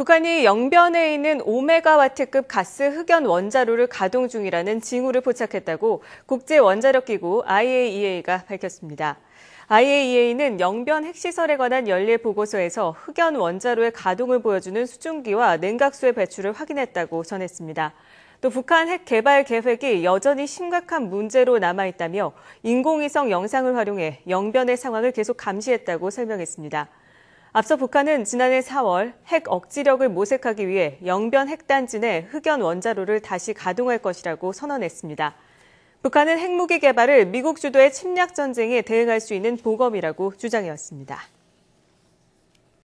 북한이 영변에 있는 5메가와트급 가스 흑연 원자로를 가동 중이라는 징후를 포착했다고 국제원자력기구 IAEA가 밝혔습니다. IAEA는 영변 핵시설에 관한 연례 보고서에서 흑연 원자로의 가동을 보여주는 수증기와 냉각수의 배출을 확인했다고 전했습니다. 또 북한 핵 개발 계획이 여전히 심각한 문제로 남아있다며 인공위성 영상을 활용해 영변의 상황을 계속 감시했다고 설명했습니다. 앞서 북한은 지난해 4월 핵 억지력을 모색하기 위해 영변 핵단지 내 흑연 원자로를 다시 가동할 것이라고 선언했습니다. 북한은 핵무기 개발을 미국 주도의 침략 전쟁에 대응할 수 있는 보검이라고 주장해왔습니다.